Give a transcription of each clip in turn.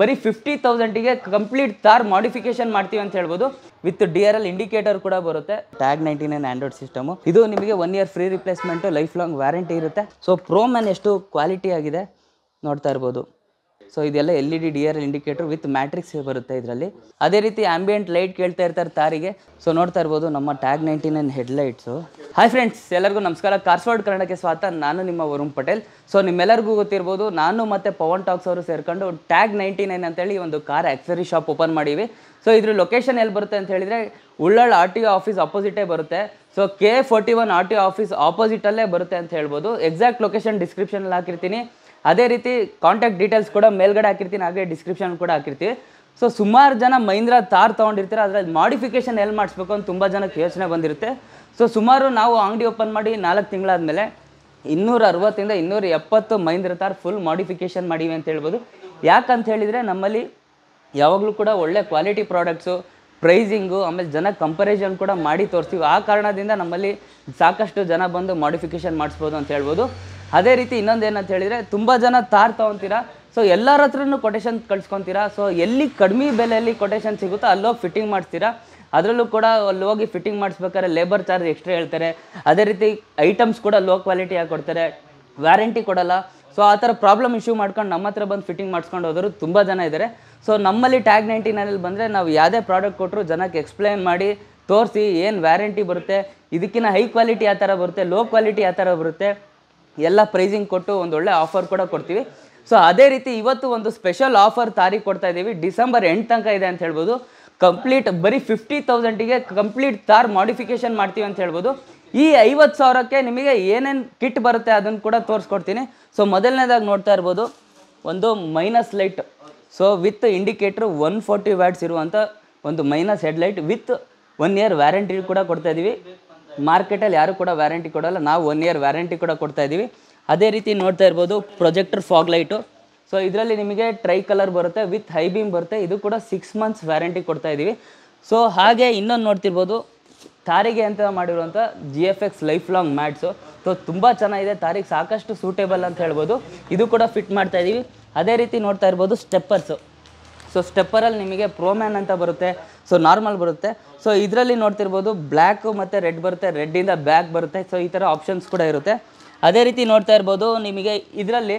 ಬರೀ ಫಿಫ್ಟಿ ತೌಸಂಡಿಗೆ complete Thar modification ಮಾಡ್ತೀವಿ ಅಂತ ಹೇಳ್ಬೋದು with D R L indicator ಕೂಡ ಬರುತ್ತೆ tag ninety nine Android system ಇದು ನಿಮಗೆ one year free replacement life long warranty ಇರುತ್ತೆ ಸೊ ಮ್ಯಾನ್ ಎಷ್ಟು ಕ್ವಾಲಿಟಿ ಆಗಿದೆ ನೋಡ್ತಾ ಇರ್ಬೋದು ಸೊ ಇದೆಲ್ಲ L E D D R L indicator with matrix ಬರುತ್ತೆ ಇದರಲ್ಲಿ ಅದೇ ರೀತಿ ಆಂಬಿಯೆಂಟ್ ಲೈಟ್ ಕೇಳ್ತಾ ಇರ್ತಾರೆ ತಾರಿಗೆ ಸೊ ನೋಡ್ತಾ ಇರ್ಬೋದು ನಮ್ಮ tag ninety nine headlights hi friends ಎಲ್ಲರಿಗೂ ನಮಸ್ಕಾರ ಕಾರ್ಸ್ವಾಡ್ ಕನ್ನಡಕ್ಕೆ ಸ್ವಾತ ನಾನು ನಿಮ್ಮ ವರುಣ್ ಪಟೇಲ್ ಸೊ ನಿಮ್ಮೆಲ್ಲರಿಗೂ ಗೊತ್ತಿರ್ಬೋದು ನಾನು ಮತ್ತು ಪವನ್ ಟಾಕ್ಸ್ ಅವರು ಸೇರ್ಕೊಂಡು ಟ್ಯಾಗ್ ನೈಂಟಿ ನೈನ್ ಅಂತೇಳಿ ಒಂದು ಕಾರ್ ಆಕ್ಸರಿ ಶಾಪ್ ಓಪನ್ ಮಾಡಿವಿ ಸೊ ಇದ್ರ ಲೊಕೇಶನ್ ಎಲ್ಲಿ ಬರುತ್ತೆ ಅಂತ ಹೇಳಿದರೆ Ullal R T O office ಅಪೋಸಿಟೇ ಬರುತ್ತೆ so K forty one R T office ಆಪೋಸಿಟಲ್ಲೇ ಬರುತ್ತೆ ಅಂತ ಹೇಳ್ಬೋದು ಎಕ್ಸಾಕ್ಟ್ ಲೊಕೇಶನ್ ಡಿಸ್ಕ್ರಿಪ್ಷನಲ್ಲಿ ಹಾಕಿರ್ತೀನಿ ಅದೇ ರೀತಿ ಕಾಂಟ್ಯಾಕ್ಟ್ ಡೀಟೇಲ್ಸ್ ಕೂಡ ಮೇಲ್ಗಡೆ ಹಾಕಿರ್ತೀನಿ ಹಾಗೆ ಡಿಸ್ಕ್ರಿಪ್ಷನ್ ಕೂಡ ಹಾಕಿರ್ತೀವಿ ಸೊ ಸುಮಾರು ಜನ ಮಹಿಂದ್ರ ತಾರ್ ತೊಗೊಂಡಿರ್ತಾರೆ ಅದರ ಮಾಡಿಫಿಕೇಶನ್ ಎಲ್ಲಿ ಮಾಡಿಸ್ಬೇಕು ಅಂತ ತುಂಬ ಜನಕ್ಕೆ ಯೋಚನೆ ಬಂದಿರುತ್ತೆ ಸೊ ಸುಮಾರು ನಾವು ಅಂಗಡಿ ಓಪನ್ ಮಾಡಿ ನಾಲ್ಕು ತಿಂಗಳಾದಮೇಲೆ ಇನ್ನೂರ ಅರವತ್ತಿಂದ ಇನ್ನೂರ ಎಪ್ಪತ್ತು ಮಹೀಂದ್ರ ತಾರ್ ಫುಲ್ ಮಾಡಿಫಿಕೇಷನ್ ಮಾಡಿವೆ ಅಂತ ಹೇಳ್ಬೋದು ಯಾಕಂತ ಹೇಳಿದರೆ ನಮ್ಮಲ್ಲಿ ಯಾವಾಗಲೂ ಕೂಡ ಒಳ್ಳೆ ಕ್ವಾಲಿಟಿ ಪ್ರಾಡಕ್ಟ್ಸು ಪ್ರೈಸಿಂಗು ಆಮೇಲೆ ಜನ ಕಂಪರಿಸನ್ ಕೂಡ ಮಾಡಿ ತೋರಿಸ್ತೀವಿ ಆ ಕಾರಣದಿಂದ ನಮ್ಮಲ್ಲಿ ಸಾಕಷ್ಟು ಜನ ಬಂದು ಮಾಡಿಫಿಕೇಷನ್ ಮಾಡಿಸ್ಬೋದು ಅಂತ ಹೇಳ್ಬೋದು ಅದೇ ರೀತಿ ಇನ್ನೊಂದು ಏನಂತ ಹೇಳಿದರೆ ತುಂಬ ಜನ ತಾರ್ ತೊಗೊಂತೀರಾ ಸೊ ಎಲ್ಲರ ಹತ್ರನೂ ಕೊಟೇಷನ್ ಕಳ್ಸ್ಕೊತೀರಾ ಸೊ ಎಲ್ಲಿ ಕಡಿಮೆ ಬೆಲೆಯಲ್ಲಿ ಕೊಟೇಶನ್ ಸಿಗುತ್ತೋ ಅಲ್ಲೋಗಿ ಫಿಟ್ಟಿಂಗ್ ಮಾಡ್ತೀರಾ ಅದರಲ್ಲೂ ಕೂಡ ಅಲ್ಲಿ ಹೋಗಿ ಫಿಟ್ಟಿಂಗ್ ಮಾಡಿಸ್ಬೇಕಾದ್ರೆ ಲೇಬರ್ ಚಾರ್ಜ್ ಎಕ್ಸ್ಟ್ರಾ ಹೇಳ್ತಾರೆ ಅದೇ ರೀತಿ ಐಟಮ್ಸ್ ಕೂಡ ಲೋ ಕ್ವಾಲಿಟಿ ಆಗಿ ಕೊಡ್ತಾರೆ ವ್ಯಾರಂಟಿ ಕೊಡಲ್ಲ ಸೊ ಆ ಥರ ಪ್ರಾಬ್ಲಮ್ ಇಶ್ಯೂ ಮಾಡ್ಕೊಂಡು ನಮ್ಮ ಹತ್ರ ಬಂದು ಫಿಟ್ಟಿಂಗ್ ಮಾಡ್ಸ್ಕೊಂಡು ಹೋದರು ತುಂಬ ಜನ ಇದ್ದಾರೆ ಸೊ ನಮ್ಮಲ್ಲಿ ಟ್ಯಾಗ್ ನೈಂಟಿನಲ್ಲಿ ಬಂದರೆ ನಾವು ಯಾವುದೇ ಪ್ರಾಡಕ್ಟ್ ಕೊಟ್ಟರು ಜನಕ್ಕೆ ಎಕ್ಸ್ಪ್ಲೈನ್ ಮಾಡಿ ತೋರಿಸಿ ಏನು ವ್ಯಾರಂಟಿ ಬರುತ್ತೆ ಇದಕ್ಕಿಂತ ಹೈ ಕ್ವಾಲಿಟಿ ಆ ಥರ ಬರುತ್ತೆ ಲೋ ಕ್ವಾಲಿಟಿ ಆ ಥರ ಬರುತ್ತೆ ಎಲ್ಲ ಪ್ರೈಸಿಂಗ್ ಕೊಟ್ಟು ಒಂದೊಳ್ಳೆ ಆಫರ್ ಕೂಡ ಕೊಡ್ತೀವಿ ಸೊ ಅದೇ ರೀತಿ ಇವತ್ತು ಒಂದು ಸ್ಪೆಷಲ್ ಆಫರ್ ತಾರೀಕು ಕೊಡ್ತಾ ಇದ್ದೀವಿ ಡಿಸೆಂಬರ್ ಎಂಟು ತನಕ ಇದೆ ಅಂತ ಹೇಳ್ಬೋದು ಕಂಪ್ಲೀಟ್ ಬರೀ ಫಿಫ್ಟಿ ತೌಸಂಡಿಗೆ ಕಂಪ್ಲೀಟ್ ತಾರ್ ಮಾಡಿಫಿಕೇಷನ್ ಮಾಡ್ತೀವಿ ಅಂತ ಹೇಳ್ಬೋದು ಈ ಐವತ್ತು ಸಾವಿರಕ್ಕೆ ನಿಮಗೆ ಏನೇನು ಕಿಟ್ ಬರುತ್ತೆ ಅದನ್ನು ಕೂಡ ತೋರಿಸ್ಕೊಡ್ತೀನಿ ಸೊ ಮೊದಲನೇದಾಗಿ ನೋಡ್ತಾ ಇರ್ಬೋದು ಒಂದು minus light so with indicator one forty watts ಇರುವಂಥ ಒಂದು minus headlight with one year warranty ಕೂಡ ಕೊಡ್ತಾ ಇದ್ದೀವಿ ಮಾರ್ಕೆಟಲ್ಲಿ ಯಾರು ಕೂಡ ವ್ಯಾರಂಟಿ ಕೊಡೋಲ್ಲ ನಾವು ಒನ್ ಇಯರ್ ವ್ಯಾರಂಟಿ ಕೂಡ ಕೊಡ್ತಾ ಇದ್ದೀವಿ ಅದೇ ರೀತಿ ನೋಡ್ತಾ ಇರ್ಬೋದು ಪ್ರೊಜೆಕ್ಟರ್ ಫಾಗ್ ಲೈಟು ಸೊ ಇದರಲ್ಲಿ ನಿಮಗೆ ಟ್ರೈ ಕಲರ್ ಬರುತ್ತೆ ವಿತ್ ಹೈ ಬೀಮ್ ಬರುತ್ತೆ ಇದು ಕೂಡ ಸಿಕ್ಸ್ ಮಂತ್ಸ್ ವ್ಯಾರಂಟಿ ಕೊಡ್ತಾ ಇದ್ದೀವಿ ಸೊ ಹಾಗೆ ಇನ್ನೊಂದು ನೋಡ್ತಿರ್ಬೋದು ತಾರಿಗೆ ಅಂತ ಮಾಡಿರುವಂಥ G F X life long mats so ತುಂಬ ಚೆನ್ನಾಗಿದೆ ತಾರಿಗೆ ಸಾಕಷ್ಟು ಸೂಟೇಬಲ್ ಅಂತ ಹೇಳ್ಬೋದು ಇದು ಕೂಡ ಫಿಟ್ ಮಾಡ್ತಾ ಇದ್ದೀವಿ ಅದೇ ರೀತಿ ನೋಡ್ತಾ ಇರ್ಬೋದು ಸ್ಟೆಪ್ಪರ್ಸು ಸೊ ಸ್ಟೆಪ್ಪರಲ್ಲಿ ನಿಮಗೆ ಪ್ರೋಮ್ಯಾನ್ ಅಂತ ಬರುತ್ತೆ ಸೊ ನಾರ್ಮಲ್ ಬರುತ್ತೆ ಸೊ ಇದರಲ್ಲಿ ನೋಡ್ತಿರ್ಬೋದು ಬ್ಲ್ಯಾಕು ಮತ್ತು ರೆಡ್ ಬರುತ್ತೆ ರೆಡ್ಡಿಂದ ಬ್ಯಾಕ್ ಬರುತ್ತೆ ಸೊ ಈ ಥರ ಆಪ್ಷನ್ಸ್ ಕೂಡ ಇರುತ್ತೆ ಅದೇ ರೀತಿ ನೋಡ್ತಾ ಇರ್ಬೋದು ನಿಮಗೆ ಇದರಲ್ಲಿ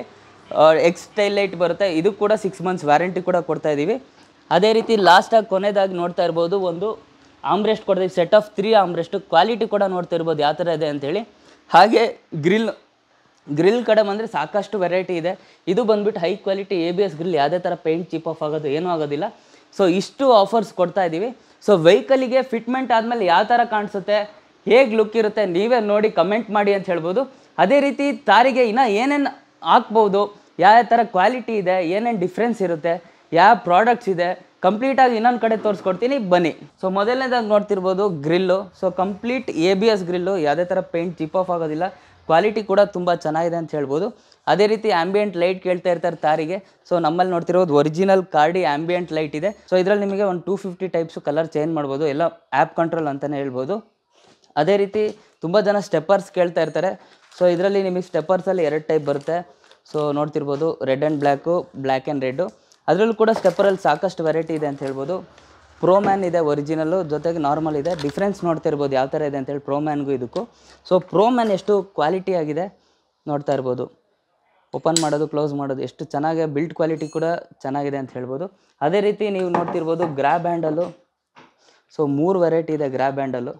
ಎಕ್ಸ್ಟೈಲೈಟ್ ಬರುತ್ತೆ ಇದು ಕೂಡ ಸಿಕ್ಸ್ ಮಂತ್ಸ್ ವ್ಯಾರಂಟಿ ಕೂಡ ಕೊಡ್ತಾ ಇದ್ದೀವಿ ಅದೇ ರೀತಿ ಲಾಸ್ಟಾಗಿ ಕೊನೆಯದಾಗಿ ನೋಡ್ತಾ ಇರ್ಬೋದು ಒಂದು ಆಮ್ರೆಸ್ಟ್ ಕೊಡ್ತೀವಿ set of three armrest quality ಕೂಡ ನೋಡ್ತಾ ಇರ್ಬೋದು ಯಾವ ಥರ ಇದೆ ಅಂಥೇಳಿ ಹಾಗೆ ಗ್ರಿಲ್ ಗ್ರಿಲ್ ಕಡೆ ಬಂದರೆ ಸಾಕಷ್ಟು ವೆರೈಟಿ ಇದೆ ಇದು ಬಂದ್ಬಿಟ್ಟು high quality A B S grill ಯಾವುದೇ ಥರ ಪೇಂಟ್ ಚೀಪ್ ಆಫ್ ಆಗೋದು ಏನೂ ಆಗೋದಿಲ್ಲ ಸೊ ಇಷ್ಟು ಆಫರ್ಸ್ ಕೊಡ್ತಾ ಇದ್ದೀವಿ ಸೊ ವೆಹಿಕಲಿಗೆ ಫಿಟ್ಮೆಂಟ್ ಆದಮೇಲೆ ಯಾವ ಥರ ಕಾಣಿಸುತ್ತೆ ಹೇಗೆ ಲುಕ್ ಇರುತ್ತೆ ನೀವೇ ನೋಡಿ ಕಮೆಂಟ್ ಮಾಡಿ ಅಂತ ಹೇಳ್ಬೋದು ಅದೇ ರೀತಿ ತಾರಿಗೆ ಇನ್ನೂ ಏನೇನು ಹಾಕ್ಬೋದು ಯಾವ ಥರ ಕ್ವಾಲಿಟಿ ಇದೆ ಏನೇನು ಡಿಫ್ರೆನ್ಸ್ ಇರುತ್ತೆ ಯಾವ ಪ್ರಾಡಕ್ಟ್ಸ್ ಇದೆ ಕಂಪ್ಲೀಟಾಗಿ ಇನ್ನೊಂದು ಕಡೆ ತೋರಿಸ್ಕೊಡ್ತೀನಿ ಬನ್ನಿ ಸೊ ಮೊದಲನೇದಾಗಿ ನೋಡ್ತಿರ್ಬೋದು grill so complete A B S grill ಯಾವುದೇ ಥರ ಪೇಂಟ್ ಚಿಪ್ ಆಫ್ ಆಗೋದಿಲ್ಲ ಕ್ವಾಲಿಟಿ ಕೂಡ ತುಂಬ ಚೆನ್ನಾಗಿದೆ ಅಂತ ಹೇಳ್ಬೋದು ಅದೇ ರೀತಿ ಆ್ಯಂಬಿಯೆಂಟ್ ಲೈಟ್ ಕೇಳ್ತಾ ಇರ್ತಾರೆ ತಾರಿಗೆ ಸೊ ನಮ್ಮಲ್ಲಿ ನೋಡ್ತಿರೋದು ಒರಿಜಿನಲ್ ಕಾರ್ಡಿ ಆ್ಯಂಬಿಯೆಂಟ್ ಲೈಟ್ ಇದೆ ಸೊ ಇದರಲ್ಲಿ ನಿಮಗೆ ಒಂದು two fifty types colour change ಮಾಡ್ಬೋದು ಎಲ್ಲ ಆ್ಯಪ್ ಕಂಟ್ರೋಲ್ ಅಂತಲೇ ಹೇಳ್ಬೋದು ಅದೇ ರೀತಿ ತುಂಬ ಜನ ಸ್ಟೆಪ್ಪರ್ಸ್ ಕೇಳ್ತಾ ಇರ್ತಾರೆ ಸೊ ಇದರಲ್ಲಿ ನಿಮಗೆ ಸ್ಟೆಪ್ಪರ್ಸಲ್ಲಿ ಎರಡು ಟೈಪ್ ಬರುತ್ತೆ ಸೊ ನೋಡ್ತಿರ್ಬೋದು red and black black and red ಅದರಲ್ಲೂ ಕೂಡ ಸ್ಟೆಪ್ಪರಲ್ಲಿ ಸಾಕಷ್ಟು ವೆರೈಟಿ ಇದೆ ಅಂತ ಹೇಳ್ಬೋದು ಪ್ರೋ ಮ್ಯಾನ್ ಇದೆ ಒರಿಜಿನಲ್ಲು ಜೊತೆಗೆ ನಾರ್ಮಲ್ ಇದೆ ಡಿಫ್ರೆನ್ಸ್ ನೋಡ್ತಿರ್ಬೋದು ಯಾವ ಥರ ಇದೆ ಅಂತೇಳಿ ಪ್ರೋ ಮ್ಯಾನ್ಗೂ ಇದಕ್ಕೂ ಸೊ ಪ್ರೋ ಮ್ಯಾನ್ ಎಷ್ಟು ಕ್ವಾಲಿಟಿ ಆಗಿದೆ ನೋಡ್ತಾ ಇರ್ಬೋದು ಓಪನ್ ಮಾಡೋದು ಕ್ಲೋಸ್ ಮಾಡೋದು ಎಷ್ಟು ಚೆನ್ನಾಗಿ ಬಿಲ್ಡ್ ಕ್ವಾಲಿಟಿ ಕೂಡ ಚೆನ್ನಾಗಿದೆ ಅಂತ ಹೇಳ್ಬೋದು ಅದೇ ರೀತಿ ನೀವು ನೋಡ್ತಿರ್ಬೋದು ಗ್ರ್ಯಾಬ್ ಹ್ಯಾಂಡಲ್ಲು ಸೊ ಮೂರು ವೆರೈಟಿ ಇದೆ ಗ್ರ್ಯಾಬ್ ಬ್ಯಾಂಡಲ್ಲು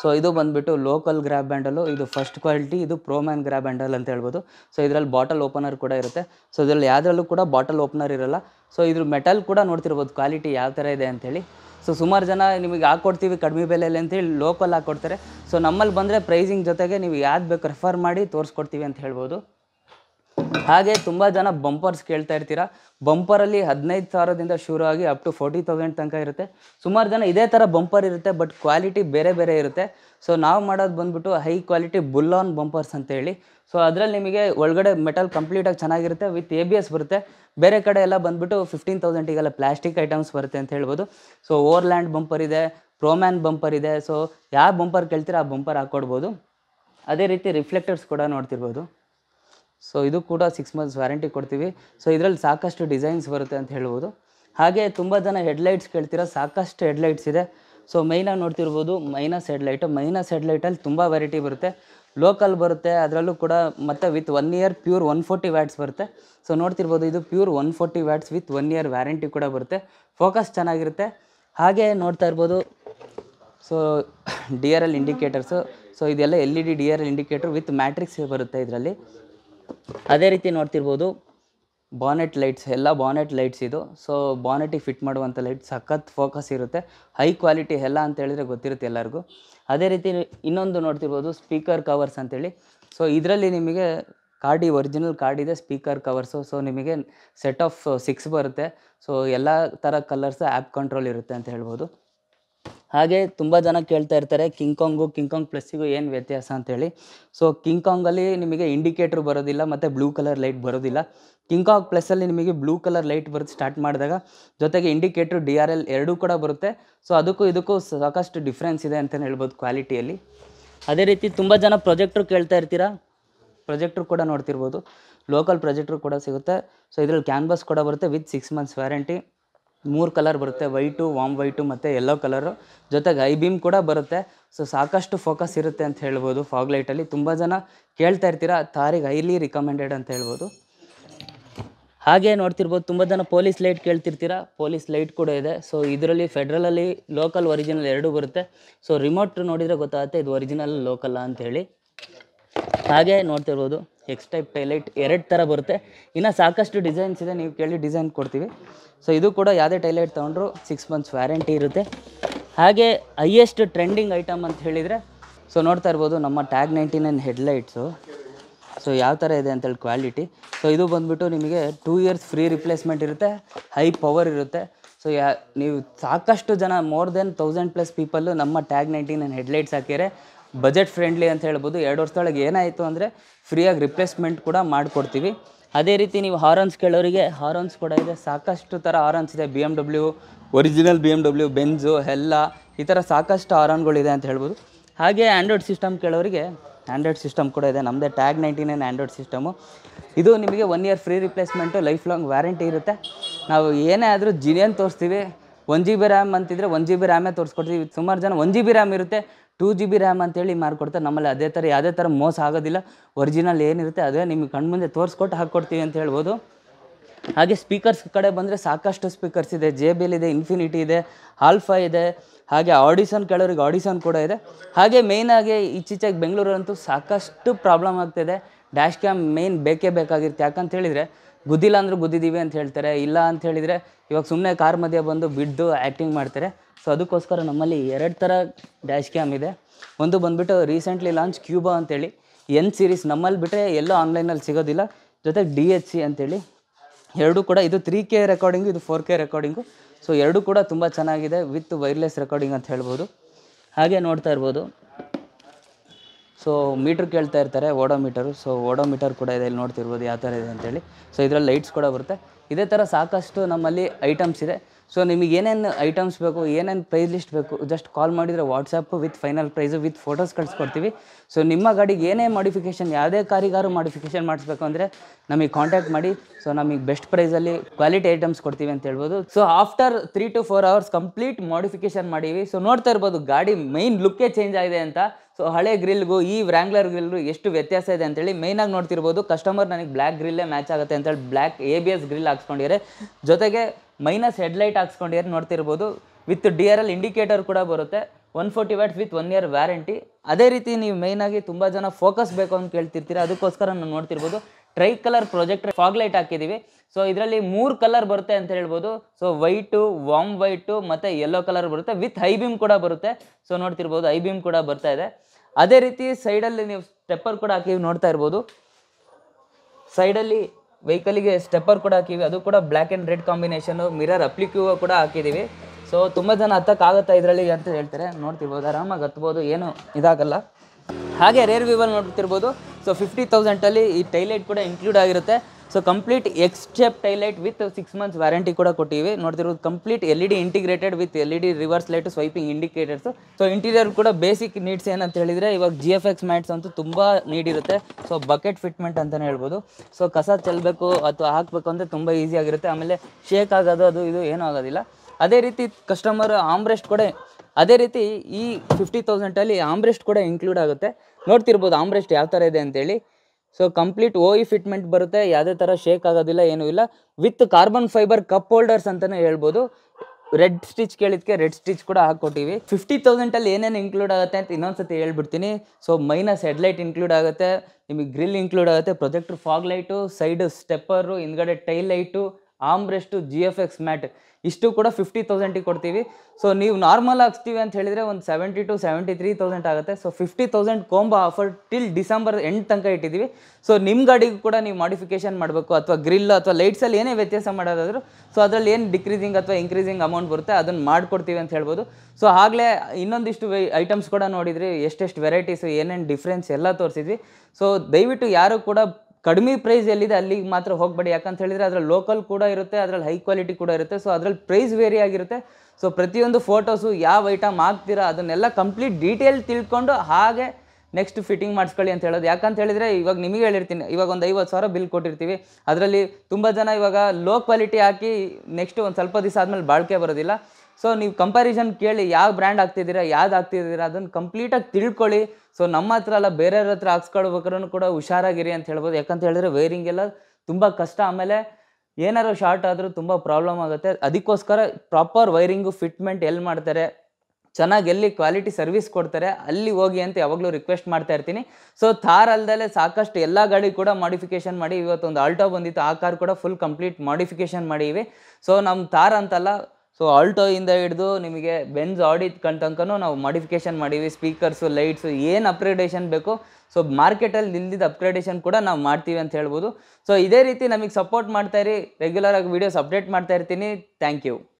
ಸೊ ಇದು ಬಂದುಬಿಟ್ಟು ಲೋಕಲ್ ಗ್ರ್ಯಾಬ್ ಬ್ಯಾಂಡಲ್ಲು ಇದು ಫಸ್ಟ್ ಕ್ವಾಲಿಟಿ ಇದು ಪ್ರೋಮ್ಯಾನ್ ಗ್ರ್ಯಾಬ್ ಬ್ಯಾಂಡಲ್ ಅಂತ ಹೇಳ್ಬೋದು ಸೊ ಇದರಲ್ಲಿ ಬಾಟಲ್ ಓಪನರ್ ಕೂಡ ಇರುತ್ತೆ ಸೊ ಇದರಲ್ಲಿ ಯಾವುದ್ರಲ್ಲೂ ಕೂಡ ಬಾಟಲ್ ಓಪನರ್ ಇರಲ್ಲ ಸೊ ಇದ್ರ ಮೆಟಲ್ ಕೂಡ ನೋಡ್ತಿರ್ಬೋದು ಕ್ವಾಲಿಟಿ ಯಾವ ಥರ ಇದೆ ಅಂಥೇಳಿ ಸೊ ಸುಮಾರು ಜನ ನಿಮಗೆ ಹಾಕ್ಕೊಡ್ತೀವಿ ಕಡಿಮೆ ಬೆಲೆಯಲ್ಲಿ ಅಂತೇಳಿ ಲೋಕಲ್ ಹಾಕ್ಕೊಡ್ತಾರೆ ಸೊ ನಮ್ಮಲ್ಲಿ ಬಂದರೆ ಪ್ರೈಸಿಂಗ್ ಜೊತೆಗೆ ನೀವು ಯಾವ್ದು ಬೇಕು ರೆಫರ್ ಮಾಡಿ ತೋರಿಸ್ಕೊಡ್ತೀವಿ ಅಂತ ಹೇಳ್ಬೋದು ಹಾಗೆ ತುಂಬ ಜನ ಬಂಪರ್ಸ್ ಕೇಳ್ತಾ ಇರ್ತೀರಾ ಬಂಪರಲ್ಲಿ ಹದಿನೈದು ಸಾವಿರದಿಂದ ಶುರು ಆಗಿ ಅಪ್ ಟು ಫೋರ್ಟಿ ತೌಸಂಡ್ ತನಕ ಇರುತ್ತೆ ಸುಮಾರು ಜನ ಇದೇ ಥರ ಬಂಪರ್ ಇರುತ್ತೆ ಬಟ್ ಕ್ವಾಲಿಟಿ ಬೇರೆ ಬೇರೆ ಇರುತ್ತೆ ಸೊ ನಾವು ಮಾಡೋದು ಬಂದ್ಬಿಟ್ಟು high quality bull on bumpers ಅಂತ ಹೇಳಿ ಸೊ ಅದರಲ್ಲಿ ನಿಮಗೆ ಒಳಗಡೆ ಮೆಟಲ್ ಕಂಪ್ಲೀಟಾಗಿ ಚೆನ್ನಾಗಿರುತ್ತೆ ವಿತ್ ಎ ಬಿ ಎಸ್ ಬರುತ್ತೆ ಬೇರೆ ಕಡೆ ಎಲ್ಲ ಬಂದುಬಿಟ್ಟು ಫಿಫ್ಟೀನ್ ತೌಸಂಡಿಗೆಲ್ಲ ಪ್ಲಾಸ್ಟಿಕ್ ಐಟಮ್ಸ್ ಬರುತ್ತೆ ಅಂತ ಹೇಳ್ಬೋದು ಸೊ ಲ್ಯಾಂಡ್ ಬಂಪರ್ ಇದೆ ಪ್ರೋಮ್ಯಾನ್ ಬಂಪರ್ ಇದೆ ಸೊ ಯಾವ ಬಂಪರ್ ಕೇಳ್ತೀರ ಆ ಬಂಪರ್ ಹಾಕ್ಕೊಡ್ಬೋದು ಅದೇ ರೀತಿ ರಿಫ್ಲೆಕ್ಟರ್ಸ್ ಕೂಡ ನೋಡ್ತಿರ್ಬೋದು ಸೊ ಇದು ಕೂಡ ಸಿಕ್ಸ್ ಮಂತ್ಸ್ ವ್ಯಾರಂಟಿ ಕೊಡ್ತೀವಿ ಸೊ ಇದರಲ್ಲಿ ಸಾಕಷ್ಟು ಡಿಸೈನ್ಸ್ ಬರುತ್ತೆ ಅಂತ ಹೇಳ್ಬೋದು ಹಾಗೆ ತುಂಬ ಜನ ಹೆಡ್ಲೈಟ್ಸ್ ಕೇಳ್ತೀರಾ ಸಾಕಷ್ಟು ಹೆಡ್ಲೈಟ್ಸ್ ಇದೆ ಸೊ ಮೈನಾಗಿ ನೋಡ್ತಿರ್ಬೋದು ಮೈನಸ್ ಹೆಡ್ಲೈಟು ಮೈನಸ್ ಹೆಡ್ಲೈಟಲ್ಲಿ ತುಂಬ ವೆರೈಟಿ ಬರುತ್ತೆ ಲೋಕಲ್ ಬರುತ್ತೆ ಅದರಲ್ಲೂ ಕೂಡ ಮತ್ತು with one year pure one forty watts ಬರುತ್ತೆ ಸೊ ನೋಡ್ತಿರ್ಬೋದು ಇದು pure one forty watts with one year warranty ಕೂಡ ಬರುತ್ತೆ ಫೋಕಸ್ ಚೆನ್ನಾಗಿರುತ್ತೆ ಹಾಗೆ ನೋಡ್ತಾ ಇರ್ಬೋದು so D R L indicators so ಇದೆಲ್ಲ L E D D R L indicator with matrix ಬರುತ್ತೆ ಇದರಲ್ಲಿ ಅದೇ ರೀತಿ ನೋಡ್ತಿರ್ಬೋದು ಬಾನೆಟ್ ಲೈಟ್ಸ್ ಎಲ್ಲ ಬಾನೆಟ್ ಲೈಟ್ಸ್ ಇದು ಸೊ ಬಾನೆಟಿಗೆ ಫಿಟ್ ಮಾಡುವಂಥ ಲೈಟ್ ಸಖತ್ ಫೋಕಸ್ ಇರುತ್ತೆ ಹೈ ಕ್ವಾಲಿಟಿ ಎಲ್ಲ ಅಂತೇಳಿದರೆ ಗೊತ್ತಿರುತ್ತೆ ಎಲ್ಲರಿಗೂ ಅದೇ ರೀತಿ ಇನ್ನೊಂದು ನೋಡ್ತಿರ್ಬೋದು ಸ್ಪೀಕರ್ ಕವರ್ಸ್ ಅಂತೇಳಿ ಸೊ ಇದರಲ್ಲಿ ನಿಮಗೆ ಕಾರ್ಡಿ ಒರಿಜಿನಲ್ ಕಾರ್ಡ್ ಇದೆ ಸ್ಪೀಕರ್ ಕವರ್ಸು ಸೊ ನಿಮಗೆ ಸೆಟ್ ಆಫ್ ಸಿಕ್ಸ್ ಬರುತ್ತೆ ಸೊ ಎಲ್ಲ ಥರ ಕಲರ್ಸ್ ಆ್ಯಪ್ ಕಂಟ್ರೋಲ್ ಇರುತ್ತೆ ಅಂತ ಹೇಳ್ಬೋದು ಹಾಗೆ ತುಂಬ ಜನ ಕೇಳ್ತಾ ಇರ್ತಾರೆ ಕಿಂಗ್ ಕಾಂಗು ಕಿಂಗ್ ಕಾಂಗ್ ಪ್ಲಸ್ಸಿಗೂ ಏನು ವ್ಯತ್ಯಾಸ ಅಂತೇಳಿ ಸೊ ಕಿಂಗ್ ಕಾಂಗಲ್ಲಿ ನಿಮಗೆ ಇಂಡಿಕೇಟ್ರ್ ಬರೋದಿಲ್ಲ ಮತ್ತು ಬ್ಲೂ ಕಲರ್ ಲೈಟ್ ಬರೋದಿಲ್ಲ ಕಿಂಗ್ ಪ್ಲಸ್ಸಲ್ಲಿ ನಿಮಗೆ ಬ್ಲೂ ಕಲರ್ ಲೈಟ್ ಬರೋದು ಸ್ಟಾರ್ಟ್ ಮಾಡಿದಾಗ ಜೊತೆಗೆ ಇಂಡಿಕೇಟ್ರ್ ಡಿ ಆರ್ ಎಲ್ ಎರಡೂ ಕೂಡ ಬರುತ್ತೆ ಸೊ ಅದಕ್ಕೂ ಇದಕ್ಕೂ ಸಾಕಷ್ಟು ಡಿಫ್ರೆನ್ಸ್ ಇದೆ ಅಂತಲೇ ಹೇಳ್ಬೋದು ಕ್ವಾಲಿಟಿಯಲ್ಲಿ ಅದೇ ರೀತಿ ತುಂಬ ಜನ ಪ್ರೊಜೆಕ್ಟ್ರು ಕೇಳ್ತಾ ಇರ್ತೀರಾ ಪ್ರೊಜೆಕ್ಟ್ರು ಕೂಡ ನೋಡ್ತಿರ್ಬೋದು ಲೋಕಲ್ ಪ್ರೊಜೆಕ್ಟ್ರು ಕೂಡ ಸಿಗುತ್ತೆ ಸೊ ಇದರಲ್ಲಿ ಕ್ಯಾನ್ವಾಸ್ ಕೂಡ ಬರುತ್ತೆ ವಿತ್ ಸಿಕ್ಸ್ ಮಂತ್ಸ್ ವ್ಯಾರಂಟಿ ಮೂರು ಕಲರ್ ಬರುತ್ತೆ ವೈಟು ವಾಮ್ ವೈಟು ಮತ್ತು ಯೆಲ್ಲೋ ಕಲರು ಜೊತೆಗೆ ಐ ಬೀಮ್ ಕೂಡ ಬರುತ್ತೆ ಸೊ ಸಾಕಷ್ಟು ಫೋಕಸ್ ಇರುತ್ತೆ ಅಂತ ಹೇಳ್ಬೋದು ಫಾಗ್ ಲೈಟಲ್ಲಿ ತುಂಬ ಜನ ಕೇಳ್ತಾ ಇರ್ತೀರ ತಾರಿಗೆ ಹೈಲಿ ರಿಕಮೆಂಡೆಡ್ ಅಂತ ಹೇಳ್ಬೋದು ಹಾಗೆ ನೋಡ್ತಿರ್ಬೋದು ತುಂಬ ಜನ ಪೊಲೀಸ್ ಲೈಟ್ ಕೇಳ್ತಿರ್ತೀರ ಪೊಲೀಸ್ ಲೈಟ್ ಕೂಡ ಇದೆ ಸೊ ಇದರಲ್ಲಿ ಫೆಡ್ರಲಲ್ಲಿ ಲೋಕಲ್ ಒರಿಜಿನಲ್ ಎರಡೂ ಬರುತ್ತೆ ಸೊ ರಿಮೋಟ್ ನೋಡಿದರೆ ಗೊತ್ತಾಗುತ್ತೆ ಇದು ಒರಿಜಿನಲ್ ಲೋಕಲ್ಲ ಹೇಳಿ ಹಾಗೆ ನೋಡ್ತಿರ್ಬೋದು ಎಕ್ಸ್ ಟೈಪ್ ಟೈಲೈಟ್ ಎರಡು ಥರ ಬರುತ್ತೆ ಇನ್ನು ಸಾಕಷ್ಟು ಡಿಸೈನ್ಸ್ ಇದೆ ನೀವು ಕೇಳಿ ಡಿಸೈನ್ ಕೊಡ್ತೀವಿ ಸೊ ಇದು ಕೂಡ ಯಾವುದೇ ಟೈಲೈಟ್ ತೊಗೊಂಡ್ರು ಸಿಕ್ಸ್ ಮಂತ್ಸ್ ವ್ಯಾರಂಟಿ ಇರುತ್ತೆ ಹಾಗೆ ಹೈಯೆಸ್ಟ್ ಟ್ರೆಂಡಿಂಗ್ ಐಟಮ್ ಅಂತ ಹೇಳಿದರೆ ಸೊ ನೋಡ್ತಾ ಇರ್ಬೋದು ನಮ್ಮ tag ninety nine headlights so ಯಾವ ಥರ ಇದೆ ಅಂತೇಳಿ ಕ್ವಾಲಿಟಿ ಸೊ ಇದು ಬಂದುಬಿಟ್ಟು ನಿಮಗೆ ಟೂ ಇಯರ್ಸ್ ಫ್ರೀ ರಿಪ್ಲೇಸ್ಮೆಂಟ್ ಇರುತ್ತೆ ಹೈ ಪವರ್ ಇರುತ್ತೆ ಸೊ ಯಾ ನೀವು ಸಾಕಷ್ಟು ಜನ more than thousand plus people ನಮ್ಮ ಟ್ಯಾಗ್ ನೈಂಟಿ ನೈನ್ ಹೆಡ್ಲೈಟ್ಸ್ ಹಾಕಿದರೆ ಬಜೆಟ್ ಫ್ರೆಂಡ್ಲಿ ಅಂತ ಹೇಳ್ಬೋದು ಎರಡು ವರ್ಷದೊಳಗೆ ಏನಾಯಿತು ಅಂದರೆ ಫ್ರೀಯಾಗಿ ರಿಪ್ಲೇಸ್ಮೆಂಟ್ ಕೂಡ ಮಾಡಿಕೊಡ್ತೀವಿ ಅದೇ ರೀತಿ ನೀವು ಹಾರನ್ಸ್ ಕೇಳೋರಿಗೆ ಹಾರನ್ಸ್ ಕೂಡ ಇದೆ ಸಾಕಷ್ಟು ಥರ ಹಾರನ್ಸ್ ಇದೆ B M W original B M W Benz ಎಲ್ಲ ಈ ಥರ ಸಾಕಷ್ಟು ಹಾರನ್ಗಳಿದೆ ಅಂತ ಹೇಳ್ಬೋದು ಹಾಗೆ ಆ್ಯಂಡ್ರಾಯ್ಡ್ ಸಿಸ್ಟಮ್ ಕೇಳೋರಿಗೆ ಆ್ಯಂಡ್ರಾಯ್ಡ್ ಸಿಸ್ಟಮ್ ಕೂಡ ಇದೆ ನಮ್ಮದೇ tag ninety nine Android system ಇದು ನಿಮಗೆ one year free replacement life long warranty ಇರುತ್ತೆ ನಾವು ಏನೇ ಆದರೂ ಜಿನಿಯನ್ ತೋರಿಸ್ತೀವಿ ಒನ್ ಜಿ ಬಿ ರ್ಯಾಮ್ ಅಂತಿದ್ರೆ ಒನ್ ಜಿ ಬಿ ರ್ಯಾಮೇ ತೋರಿಸ್ಕೊಡ್ತೀವಿ ಸುಮಾರು ಜನ ಒನ್ ಜಿ ಬಿ ರ್ಯಾಮ್ ಇರುತ್ತೆ ಟು ಜಿ ಬಿ ರ್ಯಾಮ್ ಅಂತೇಳಿ ಮಾರ್ಕೊಡ್ತಾರೆ ನಮ್ಮಲ್ಲಿ ಅದೇ ಥರ ಯಾವುದೇ ಥರ ಮೋಸ ಆಗೋದಿಲ್ಲ ಒರಿಜಿನಲ್ ಏನಿರುತ್ತೆ ಅದೇ ನಿಮಗೆ ಕಣ್ಮುಂದೆ ತೋರಿಸ್ಕೊಟ್ಟು ಹಾಕ್ಕೊಡ್ತೀವಿ ಅಂತ ಹೇಳ್ಬೋದು ಹಾಗೆ ಸ್ಪೀಕರ್ಸ್ ಕಡೆ ಬಂದರೆ ಸಾಕಷ್ಟು ಸ್ಪೀಕರ್ಸ್ ಇದೆ ಜೆ ಬಿ ಎಲ್ ಇದೆ ಇನ್ಫಿನಿಟಿ ಇದೆ ಆಲ್ಫಾ ಇದೆ ಹಾಗೆ ಆಡಿಷನ್ ಕೇಳೋರಿಗೆ ಆಡಿಷನ್ ಕೂಡ ಇದೆ ಹಾಗೆ ಮೇಯ್ನಾಗಿ ಇತ್ತೀಚೆಗೆ ಬೆಂಗಳೂರಂತೂ ಸಾಕಷ್ಟು ಪ್ರಾಬ್ಲಮ್ ಆಗ್ತಿದೆ ಡ್ಯಾಶ್ ಕ್ಯಾಮ್ ಮೇಯ್ನ್ ಬೇಕೇ ಬೇಕಾಗಿರುತ್ತೆ ಯಾಕಂತ ಹೇಳಿದರೆ ಗುದ್ದಿಲ್ಲ ಅಂದ್ರೆ ಗುದ್ದಿದ್ದೀವಿ ಅಂತ ಹೇಳ್ತಾರೆ ಇಲ್ಲ ಅಂತ ಹೇಳಿದರೆ ಇವಾಗ ಸುಮ್ಮನೆ ಕಾರ್ ಮಧ್ಯೆ ಬಂದು ಬಿದ್ದು ಆ್ಯಕ್ಟಿಂಗ್ ಮಾಡ್ತಾರೆ ಸೊ ಅದಕ್ಕೋಸ್ಕರ ನಮ್ಮಲ್ಲಿ ಎರಡು ಥರ ಡ್ಯಾಶ್ ಕ್ಯಾಮ್ ಇದೆ ಒಂದು ಬಂದುಬಿಟ್ಟು ರೀಸೆಂಟ್ಲಿ ಲಾಂಚ್ ಕ್ಯೂಬಾ ಅಂತೇಳಿ ಎನ್ ಸೀರೀಸ್ ನಮ್ಮಲ್ಲಿ ಬಿಟ್ಟರೆ ಎಲ್ಲೋ ಆನ್ಲೈನಲ್ಲಿ ಸಿಗೋದಿಲ್ಲ ಜೊತೆಗೆ ಡಿ ಎಚ್ ಸಿ ಅಂತೇಳಿ ಎರಡೂ ಕೂಡ ಇದು ತ್ರೀ ಕೆ ರೆಕಾರ್ಡಿಂಗು ಇದು ಫೋರ್ ಕೆ ರೆಕಾರ್ಡಿಂಗು ಸೊ ಎರಡೂ ಕೂಡ ತುಂಬ ಚೆನ್ನಾಗಿದೆ ವಿತ್ ವೈರ್ಲೆಸ್ ರೆಕಾರ್ಡಿಂಗ್ ಅಂತ ಹೇಳ್ಬೋದು ಹಾಗೆ ನೋಡ್ತಾ ಇರ್ಬೋದು ಸೊ ಮೀಟ್ರ್ ಕೇಳ್ತಾ ಇರ್ತಾರೆ ಓಡೋ ಮೀಟರು ಸೊ ಓಡೋ ಮೀಟರ್ ಕೂಡ ಇದೆ ಇಲ್ಲಿ ನೋಡ್ತಿರ್ಬೋದು ಯಾವ ಥರ ಇದೆ ಅಂತೇಳಿ ಸೊ ಇದರಲ್ಲಿ ಲೈಟ್ಸ್ ಕೂಡ ಬರುತ್ತೆ ಇದೇ ಥರ ಸಾಕಷ್ಟು ನಮ್ಮಲ್ಲಿ ಐಟಮ್ಸ್ ಇದೆ ಸೊ ನಿಮಗೆ ಏನೇನು ಐಟಮ್ಸ್ ಬೇಕು ಏನೇನು ಪ್ರೈಸ್ ಲಿಸ್ಟ್ ಬೇಕು ಜಸ್ಟ್ ಕಾಲ್ ಮಾಡಿದರೆ WhatsApp with final price with photos ಕಳಿಸ್ಕೊಡ್ತೀವಿ ಸೊ ನಿಮ್ಮ ಗಾಡಿಗೆ ಏನೇ ಮಾಡಿಫಿಕೇಷನ್ ಯಾವುದೇ ಕಾರಿಗಾರು ಮಾಡಿಫಿಕೇಷನ್ ಮಾಡಿಸ್ಬೇಕು ಅಂದರೆ ನಮಗೆ ಕಾಂಟ್ಯಾಕ್ಟ್ ಮಾಡಿ ಸೊ ನಮಗೆ ಬೆಸ್ಟ್ ಪ್ರೈಸಲ್ಲಿ ಕ್ವಾಲಿಟಿ ಐಟಮ್ಸ್ ಕೊಡ್ತೀವಿ ಅಂತ ಹೇಳ್ಬೋದು so after three to four hours complete modification ಮಾಡೀವಿ ಸೊ ನೋಡ್ತಾ ಇರ್ಬೋದು ಗಾಡಿ ಮೈನ್ ಲುಕ್ಕೇ ಚೇಂಜ್ ಆಗಿದೆ ಅಂತ ಸೊ ಹಳೆ ಗ್ರಿಲ್ಗೂ ಈ ವ್ರ್ಯಾಂಗ್ಲರ್ ಗ್ರಿಲ್ಗು ಎಷ್ಟು ವ್ಯತ್ಯಾಸ ಇದೆ ಅಂತೇಳಿ ಮೇಯ್ನಾಗಿ ನೋಡ್ತಿರ್ಬೋದು ಕಸ್ಟಮರ್ ನನಗೆ ಬ್ಲ್ಯಾಕ್ ಗ್ರಿಲ್ಲೇ ಮ್ಯಾಚ್ ಆಗುತ್ತೆ ಅಂತೇಳಿ black A B S grill ಹಾಕ್ಸ್ಕೊಂಡಿದ್ದಾರೆ ಜೊತೆಗೆ ಮೈನಸ್ ಹೆಡ್ಲೈಟ್ ಹಾಕ್ಸ್ಕೊಂಡಿದ್ದಾರೆ ನೋಡ್ತಿರ್ಬೋದು with D R L indicator ಕೂಡ ಬರುತ್ತೆ one forty watts with one year warranty ಅದೇ ರೀತಿ ನೀವು ಮೇಯ್ನಾಗಿ ತುಂಬ ಜನ ಫೋಕಸ್ ಬೇಕು ಅಂತ ಕೇಳ್ತಿರ್ತೀರ ಅದಕ್ಕೋಸ್ಕರ ನಾನು ನೋಡ್ತಿರ್ಬೋದು ಟ್ರೈ ಕಲರ್ ಪ್ರೊಜೆಕ್ಟರ್ ಫಾಗ್ಲೈಟ್ ಹಾಕಿದ್ದೀವಿ ಸೊ ಇದರಲ್ಲಿ ಮೂರು ಕಲರ್ ಬರುತ್ತೆ ಅಂತ ಹೇಳ್ಬೋದು ಸೊ ವೈಟು ವಾಮ್ ವೈಟು ಮತ್ತು ಯೆಲ್ಲೋ ಕಲರ್ ಬರುತ್ತೆ ವಿತ್ ಹೈ ಬೀಮ್ ಕೂಡ ಬರುತ್ತೆ ಸೊ ನೋಡ್ತಿರ್ಬೋದು ಹೈ ಬೀಮ್ ಕೂಡ ಬರ್ತಾ ಇದೆ ಅದೇ ರೀತಿ ಸೈಡಲ್ಲಿ ನೀವು ಸ್ಟೆಪ್ಪರ್ ಕೂಡ ಹಾಕಿವಿ ನೋಡ್ತಾ ಇರ್ಬೋದು ಸೈಡಲ್ಲಿ ವೆಹಿಕಲಿಗೆ ಸ್ಟೆಪ್ಪರ್ ಕೂಡ ಹಾಕಿವಿ ಅದು ಕೂಡ black and red combination mirror applique ಕೂಡ ಹಾಕಿದ್ದೀವಿ ಸೊ ತುಂಬ ಜನ ಹತ್ತಕ್ಕಾಗತ್ತಾ ಇದರಲ್ಲಿ ಅಂತ ಹೇಳ್ತಾರೆ ನೋಡ್ತಿರ್ಬೋದು ಆರಾಮಾಗಿ ಹತ್ಬೋದು ಏನು ಇದಾಗಲ್ಲ ಹಾಗೆ ರೇರ್ ವ್ಯೂವಲ್ಲಿ ನೋಡ್ತಿರ್ಬೋದು ಸೊ ಫಿಫ್ಟಿ ತೌಸಂಡಲ್ಲಿ ಈ ಟೈಲೈಟ್ ಕೂಡ ಇನ್ಕ್ಲೂಡ್ ಆಗಿರುತ್ತೆ so complete X taillight with six months warranty ಕೂಡ ಕೊಟ್ಟಿವಿ ನೋಡ್ತಿರೋದು complete L E D integrated with L E D reverse light swiping indicators so interior ಕೂಡ ಬೇಸಿಕ್ ನೀಡ್ಸ್ ಏನಂತ ಹೇಳಿದರೆ ಇವಾಗ ಜಿ ಎಫ್ ಎಕ್ಸ್ ಮ್ಯಾಟ್ಸ್ ಅಂತೂ ತುಂಬ ನೀಡಿರುತ್ತೆ ಸೊ ಬಕೆಟ್ ಫಿಟ್ಮೆಂಟ್ ಅಂತಲೇ ಹೇಳ್ಬೋದು ಸೊ ಕಸ ಚೆಲ್ಲಬೇಕು ಅಥವಾ ಹಾಕಬೇಕು ಅಂದರೆ ತುಂಬ ಆಗಿರುತ್ತೆ ಆಮೇಲೆ ಶೇಕ್ ಆಗೋದು ಅದು ಇದು ಏನೂ ಆಗೋದಿಲ್ಲ ಅದೇ ರೀತಿ ಕಸ್ಟಮರ್ ಆಮ್ರೆಸ್ಟ್ ಕೂಡ ಅದೇ ರೀತಿ ಈ ಫಿಫ್ಟಿ ತೌಸಂಡಲ್ಲಿ ಆಮ್ರೆಸ್ಟ್ ಕೂಡ ಇನ್ಕ್ಲೂಡ್ ಆಗುತ್ತೆ ನೋಡ್ತಿರ್ಬೋದು ಆಮ್ರೆಸ್ಟ್ ಯಾವ ಥರ ಇದೆ ಅಂತೇಳಿ so complete O E fitment ಬರುತ್ತೆ ಯಾವುದೇ ಥರ ಶೇಕ್ ಆಗೋದಿಲ್ಲ ಏನೂ ಇಲ್ಲ with carbon fibre cup holders ಅಂತಲೇ ಹೇಳ್ಬೋದು ರೆಡ್ ಸ್ಟಿಚ್ ಕೇಳಿದಕ್ಕೆ ರೆಡ್ ಸ್ಟಿಚ್ ಕೂಡ ಹಾಕ್ಕೊಟ್ಟಿವಿ ಫಿಫ್ಟಿ ತೌಸಂಡಲ್ಲಿ ಏನೇನು ಇನ್ಕ್ಲೂಡ್ ಆಗುತ್ತೆ ಅಂತ ಇನ್ನೊಂದ್ಸತಿ ಹೇಳ್ಬಿಡ್ತೀನಿ ಸೊ ಮೈನಸ್ ಹೆಡ್ಲೈಟ್ ಇನ್ಕ್ಲೂಡ್ ಆಗುತ್ತೆ ನಿಮಗೆ ಗ್ರಿಲ್ ಇನ್ಕ್ಲೂಡ್ ಆಗುತ್ತೆ projector fog light side stepper ಹಿಂದ್ಗಡೆ tail light armrest G F X mat ಇಷ್ಟು ಕೂಡ ಫಿಫ್ಟಿ ತೌಸಂಡಿಗೆ ಕೊಡ್ತೀವಿ ಸೊ ನೀವು ನಾರ್ಮಲ್ ಹಾಕ್ಸ್ತೀವಿ ಅಂತ ಹೇಳಿದರೆ ಒಂದು seventy two seventy three thousand ಆಗುತ್ತೆ so fifty thousand combo offer till December end ತನಕ ಇಟ್ಟಿದ್ದೀವಿ ಸೊ ನಿಮ್ಮ ಗಾಡಿಗೂ ಕೂಡ ನೀವು ಮಾಡಿಫಿಕೇಷನ್ ಮಾಡಬೇಕು ಅಥವಾ ಗ್ರಿಲ್ ಅಥವಾ ಲೈಟ್ಸಲ್ಲಿ ಏನೇ ವ್ಯತ್ಯಾಸ ಮಾಡೋದಾದರೂ ಸೊ ಅದರಲ್ಲಿ ಏನು ಡಿಕ್ರೀಸಿಂಗ್ ಅಥವಾ ಇನ್ಕ್ರೀಸಿಂಗ್ ಅಮೌಂಟ್ ಬರುತ್ತೆ ಅದನ್ನು ಮಾಡಿಕೊಡ್ತೀವಿ ಅಂತ ಹೇಳ್ಬೋದು ಸೊ ಆಗಲೇ ಇನ್ನೊಂದಿಷ್ಟು ಐಟಮ್ಸ್ ಕೂಡ ನೋಡಿದ್ರಿ ಎಷ್ಟೆಷ್ಟು ವೆರೈಟೀಸು ಏನೇನು ಡಿಫ್ರೆನ್ಸ್ ಎಲ್ಲ ತೋರಿಸಿದ್ವಿ ಸೊ ದಯವಿಟ್ಟು ಯಾರು ಕೂಡ ಕಡಿಮೆ ಪ್ರೈಸ್ ಎಲ್ಲಿದೆ ಅಲ್ಲಿಗೆ ಮಾತ್ರ ಹೋಗಬೇಡಿ ಯಾಕಂತ ಹೇಳಿದರೆ ಅದರಲ್ಲಿ ಲೋಕಲ್ ಕೂಡ ಇರುತ್ತೆ ಅದರಲ್ಲಿ ಹೈ ಕ್ವಾಲಿಟಿ ಕೂಡ ಇರುತ್ತೆ ಸೊ ಅದರಲ್ಲಿ ಪ್ರೈಸ್ ವೇರಿ ಆಗಿರುತ್ತೆ ಸೊ ಪ್ರತಿಯೊಂದು ಫೋಟೋಸು ಯಾವ ಐಟಮ್ ಹಾಕ್ತೀರಾ ಅದನ್ನೆಲ್ಲ ಕಂಪ್ಲೀಟ್ ಡೀಟೇಲ್ ತಿಳ್ಕೊಂಡು ಹಾಗೆ ನೆಕ್ಸ್ಟ್ ಫಿಟ್ಟಿಂಗ್ ಮಾಡಿಸ್ಕೊಳ್ಳಿ ಅಂತ ಹೇಳೋದು ಯಾಕಂತ ಹೇಳಿದರೆ ಇವಾಗ ನಿಮಗೆ ಹೇಳಿರ್ತೀನಿ ಇವಾಗ ಒಂದು ಐವತ್ತು ಸಾವಿರ ಬಿಲ್ ಕೊಟ್ಟಿರ್ತೀವಿ ಅದರಲ್ಲಿ ತುಂಬ ಜನ ಇವಾಗ ಲೋ ಕ್ವಾಲಿಟಿ ಹಾಕಿ ನೆಕ್ಸ್ಟ್ ಒಂದು ಸ್ವಲ್ಪ ದಿವಸ ಆದಮೇಲೆ ಬಾಳಿಕೆ ಬರೋದಿಲ್ಲ ಸೊ ನೀವು ಕಂಪ್ಯಾರಿಸನ್ ಕೇಳಿ ಯಾವ ಬ್ರ್ಯಾಂಡ್ ಆಗ್ತಿದ್ದೀರಾ ಯಾವ್ದು ಆಗ್ತಿದ್ದೀರಾ ಅದನ್ನು ಕಂಪ್ಲೀಟಾಗಿ ತಿಳ್ಕೊಳ್ಳಿ ಸೊ ನಮ್ಮ ಹತ್ರ ಅಲ್ಲ ಬೇರೆಯವ್ರ ಹತ್ರ ಹಾಕ್ಸ್ಕೊಳ್ಬೇಕಾದ್ರೂ ಕೂಡ ಹುಷಾರಾಗಿರಿ ಅಂತ ಹೇಳ್ಬೋದು ಯಾಕಂತ ಹೇಳಿದ್ರೆ ವೈರಿಂಗ್ ಎಲ್ಲ ತುಂಬ ಕಷ್ಟ ಆಮೇಲೆ ಏನಾರು ಶಾರ್ಟ್ ಆದರೂ ತುಂಬ ಪ್ರಾಬ್ಲಮ್ ಆಗುತ್ತೆ ಅದಕ್ಕೋಸ್ಕರ ಪ್ರಾಪರ್ ವೈರಿಂಗು ಫಿಟ್ಮೆಂಟ್ ಎಲ್ಲಿ ಮಾಡ್ತಾರೆ ಚೆನ್ನಾಗಿ ಎಲ್ಲಿ ಕ್ವಾಲಿಟಿ ಸರ್ವಿಸ್ ಕೊಡ್ತಾರೆ ಅಲ್ಲಿ ಹೋಗಿ ಅಂತ ಯಾವಾಗಲೂ ರಿಕ್ವೆಸ್ಟ್ ಮಾಡ್ತಾ ಇರ್ತೀನಿ ಸೊ ಥಾರ್ ಅಲ್ಲದೆ ಸಾಕಷ್ಟು ಎಲ್ಲ ಗಾಡಿ ಕೂಡ ಮಾಡಿಫಿಕೇಶನ್ ಮಾಡಿ ಇವತ್ತೊಂದು ಆಲ್ಟೋ ಬಂದಿತ್ತು ಆ ಕಾರ್ ಕೂಡ ಫುಲ್ ಕಂಪ್ಲೀಟ್ ಮಾಡಿಫಿಕೇಶನ್ ಮಾಡಿವಿ ಸೊ ನಮ್ಮ ಥಾರ್ ಅಂತಲ್ಲ ಸೊ ಆಲ್ಟೋಯಿಂದ ಹಿಡಿದು ನಿಮಗೆ ಬೆನ್ಸ್ ಆಡಿ ತನಕನೂ ನಾವು ಮಾಡಿಫಿಕೇಷನ್ ಮಾಡೀವಿ ಸ್ಪೀಕರ್ಸು ಲೈಟ್ಸು ಏನು ಅಪ್ಗ್ರೇಡೇಷನ್ ಬೇಕು ಸೊ ಮಾರ್ಕೆಟಲ್ಲಿ ನಿಲ್ದಿದ್ದ ಅಪ್ಗ್ರೇಡೇಷನ್ ಕೂಡ ನಾವು ಮಾಡ್ತೀವಿ ಅಂತ ಹೇಳ್ಬೋದು ಸೊ ಇದೇ ರೀತಿ ನಮಗೆ ಸಪೋರ್ಟ್ ಮಾಡ್ತಾಯಿರಿ ರೆಗ್ಯುಲರ್ ಆಗಿ ವೀಡಿಯೋಸ್ ಅಪ್ಡೇಟ್ ಮಾಡ್ತಾ ಇರ್ತೀನಿ ಥ್ಯಾಂಕ್ ಯು